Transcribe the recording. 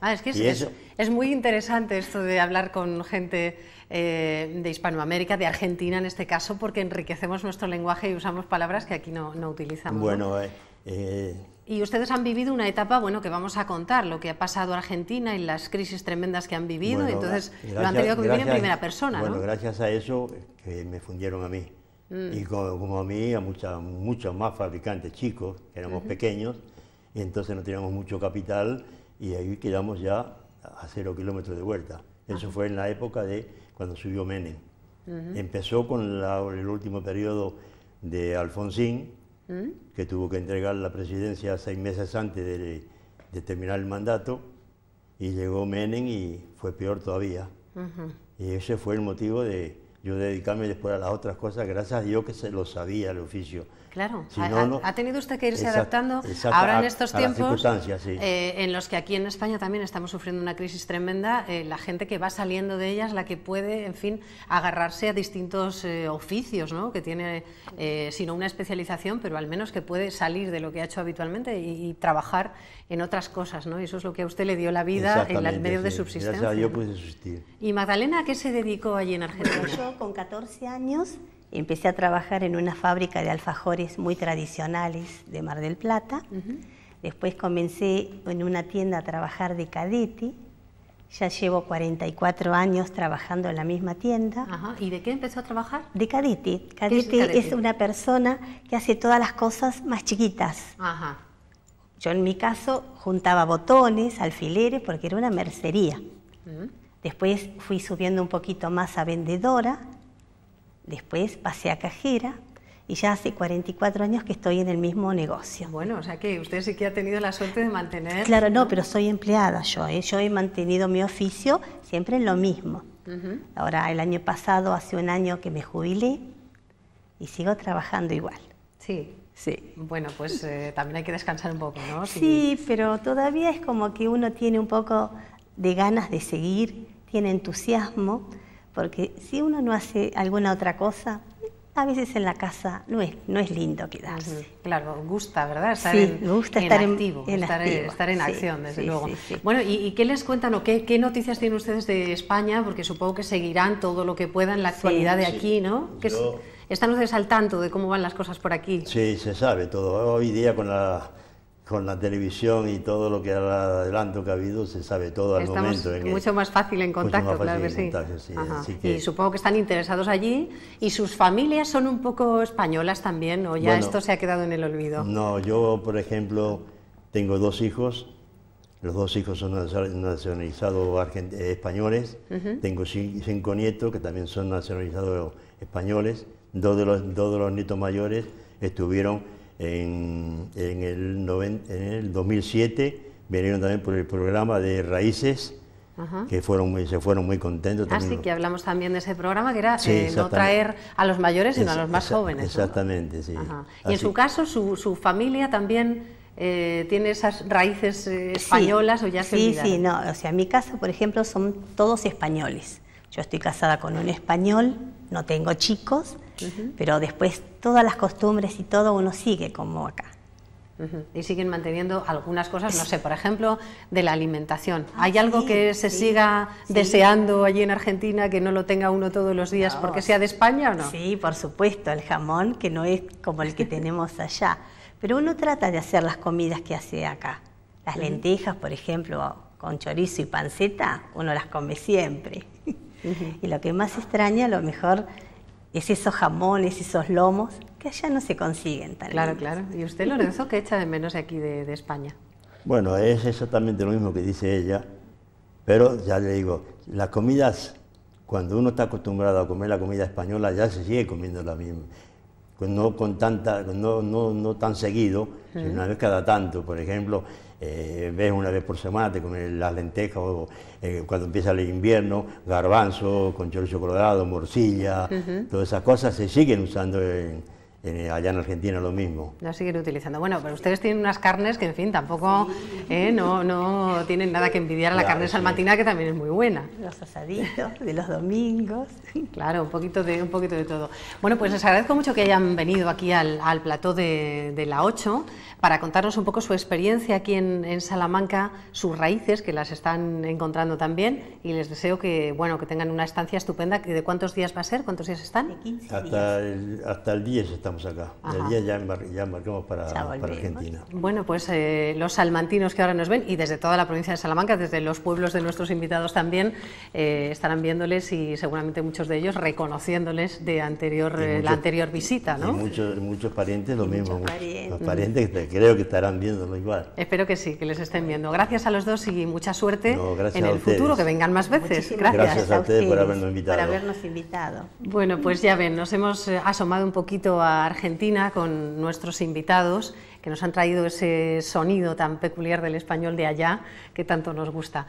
Ah, es que muy interesante esto de hablar con gente eh, de Hispanoamérica, de Argentina en este caso, porque enriquecemos nuestro lenguaje y usamos palabras que aquí no, no utilizamos. Bueno, eh, eh. Y ustedes han vivido una etapa, bueno, que vamos a contar, lo que ha pasado a Argentina y las crisis tremendas que han vivido, entonces lo han tenido que vivir en primera persona, Bueno, gracias a eso que me fundieron a mí. Mm. Y como, a mí, a muchos más fabricantes chicos, éramos pequeños, y entonces no teníamos mucho capital, y ahí quedamos ya a cero kilómetros de vuelta. Ah. Eso fue en la época de cuando subió Menem. Empezó con el último periodo de Alfonsín, que tuvo que entregar la presidencia seis meses antes de, terminar el mandato, y llegó Menem y fue peor todavía. Y ese fue el motivo de, yo dedicarme después a las otras cosas, gracias a Dios que se lo sabía el oficio. Claro, ha, tenido usted que irse adaptando ahora en estos tiempos eh, en los que aquí en España también estamos sufriendo una crisis tremenda, eh, la gente que va saliendo de ellas, la que puede, en fin, agarrarse a distintos eh, oficios, ¿no? que tiene, sino una especialización, pero al menos que puede salir de lo que ha hecho habitualmente y, trabajar en otras cosas, ¿no? y eso es lo que a usted le dio la vida en el medio de subsistencia. Gracias a Dios subsistir. ¿Y Magdalena a qué se dedicó allí en Argentina? con 14 años empecé a trabajar en una fábrica de alfajores muy tradicionales de Mar del Plata. Después comencé en una tienda a trabajar de cadete. Ya llevo 44 años trabajando en la misma tienda. ¿Y de qué empezó a trabajar? De cadete. Cadete es, una persona que hace todas las cosas más chiquitas. Yo en mi caso juntaba botones, alfileres, porque era una mercería. Mm. Después fui subiendo un poquito más a vendedora, después pasé a cajera y ya hace 44 años que estoy en el mismo negocio. Bueno, o sea que usted sí que ha tenido la suerte de mantener... Claro, no, pero soy empleada yo, ¿eh? yo he mantenido mi oficio siempre en lo mismo. Ahora, el año pasado, hace un año que me jubilé y sigo trabajando igual. Sí. Sí. Bueno, pues eh, también hay que descansar un poco, ¿no? Sí, pero todavía es como que uno tiene un poco de ganas de seguir, tiene entusiasmo, porque si uno no hace alguna otra cosa, a veces en la casa no es, no es lindo quedarse. Claro, gusta, ¿verdad? Estar en, gusta estar en, estar, en acción, desde luego. Bueno, ¿y, qué les cuentan o qué, noticias tienen ustedes de España? Porque supongo que seguirán todo lo que puedan la actualidad de aquí, ¿no? ¿Están ustedes al tanto de cómo van las cosas por aquí? Sí, se sabe todo. Hoy día con la con la televisión y todo lo que adelanto que ha habido, se sabe todo al momento. Es ¿eh? mucho más fácil en contacto, claro que sí. y supongo que están interesados allí. ¿Y sus familias son un poco españolas también o ya esto se ha quedado en el olvido? No, yo, por ejemplo, tengo dos hijos. Los dos hijos son nacionalizados eh, españoles. Tengo cinco nietos que también son nacionalizados españoles. Dos de los, dos de los nietos mayores estuvieron en, el en, el, 2007 vinieron también por el programa de Raíces, que fueron se fueron muy contentos. Así ah, que hablamos también de ese programa, que era eh, no traer a los mayores, sino a los más jóvenes. Exactamente, sí. Y en su caso, su, su familia también... Eh, tiene esas raíces eh, españolas o ya se Sí, sí, no, o sea, en mi casa, por ejemplo, son todos españoles. Yo estoy casada con un español, no tengo chicos, pero después todas las costumbres y todo uno sigue como acá. Y siguen manteniendo algunas cosas, no sé, por ejemplo, de la alimentación. Ah, ¿Hay algo que se siga deseando allí en Argentina que no lo tenga uno todos los días porque sea de España o no? Sí, por supuesto, el jamón que no es como el que tenemos allá. Pero uno trata de hacer las comidas que hace acá. Las lentejas, por ejemplo, con chorizo y panceta, uno las come siempre. Y lo que más extraña, a lo mejor es esos jamones, esos lomos, que allá no se consiguen tan Claro, claro. ¿Y usted, Lorenzo, qué echa de menos aquí de, España? Bueno, es exactamente lo mismo que dice ella, pero ya le digo, las comidas, cuando uno está acostumbrado a comer la comida española, ya se sigue comiendo la misma. No, con tanta, no, no, tan seguido, sino una vez cada tanto. Por ejemplo, eh, ves una vez por semana, te comes las lentejas, o, eh, cuando empieza el invierno, garbanzo con chorizo colorado, morcilla, todas esas cosas se siguen usando en eh, allá en Argentina lo mismo. La siguen utilizando. Bueno, pero ustedes tienen unas carnes que, en fin, tampoco eh, no, no tienen nada que envidiar a la carne salmantina, que también es muy buena. Los asaditos de los domingos. Claro, un poquito de, un poquito de todo. Bueno, pues les agradezco mucho que hayan venido aquí al, al plató de, de, la 8 para contarnos un poco su experiencia aquí en, en, Salamanca, sus raíces, que las están encontrando también, y les deseo que, bueno, que tengan una estancia estupenda. ¿De cuántos días va a ser? ¿Cuántos días están? De hasta El, hasta el 10 estamos acá. El día ya, embarcamos para, Argentina. Bueno, pues eh, los salmantinos que ahora nos ven y desde toda la provincia de Salamanca, desde los pueblos de nuestros invitados también, eh, estarán viéndoles y seguramente muchos de ellos reconociéndoles de anterior, eh, la anterior visita. ¿no? muchos, muchos parientes lo mismo. Parientes. Los parientes que creo que estarán viéndolo igual. Espero que sí, que les estén viendo. Gracias a los dos y mucha suerte en el futuro, que vengan más veces. gracias. gracias a ustedes por Por habernos invitado. Bueno, pues ya ven, nos hemos asomado un poquito a Argentina con nuestros invitados que nos han traído ese sonido tan peculiar del español de allá que tanto nos gusta.